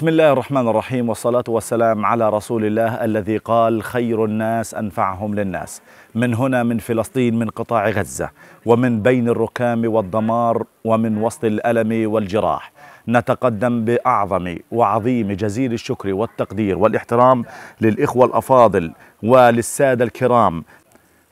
بسم الله الرحمن الرحيم والصلاة والسلام على رسول الله الذي قال خير الناس أنفعهم للناس من هنا من فلسطين من قطاع غزة ومن بين الركام والدمار ومن وسط الألم والجراح نتقدم بأعظم وعظيم جزيل الشكر والتقدير والاحترام للإخوة الأفاضل وللسادة الكرام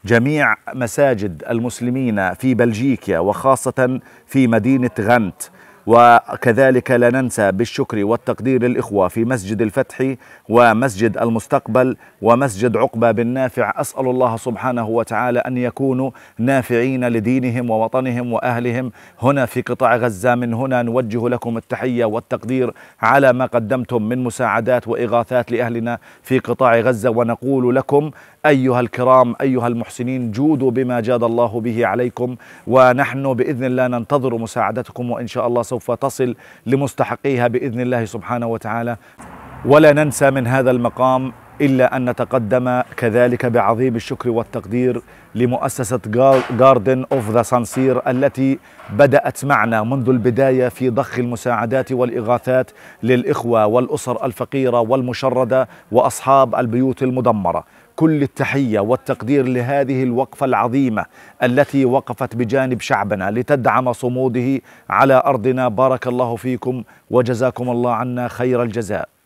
جميع مساجد المسلمين في بلجيكا وخاصة في مدينة غنت وكذلك لا ننسى بالشكر والتقدير للإخوة في مسجد الفتح ومسجد المستقبل ومسجد عقبة نافع أسأل الله سبحانه وتعالى أن يكونوا نافعين لدينهم ووطنهم وأهلهم هنا في قطاع غزة من هنا نوجه لكم التحية والتقدير على ما قدمتم من مساعدات وإغاثات لأهلنا في قطاع غزة ونقول لكم أيها الكرام أيها المحسنين جودوا بما جاد الله به عليكم ونحن بإذن الله ننتظر مساعدتكم وإن شاء الله سوف تصل لمستحقيها باذن الله سبحانه وتعالى ولا ننسى من هذا المقام إلا أن نتقدم كذلك بعظيم الشكر والتقدير لمؤسسة جاردن أوف ذا سانسير التي بدأت معنا منذ البداية في ضخ المساعدات والإغاثات للإخوة والأسر الفقيرة والمشردة وأصحاب البيوت المدمرة كل التحية والتقدير لهذه الوقفة العظيمة التي وقفت بجانب شعبنا لتدعم صموده على أرضنا بارك الله فيكم وجزاكم الله عنا خير الجزاء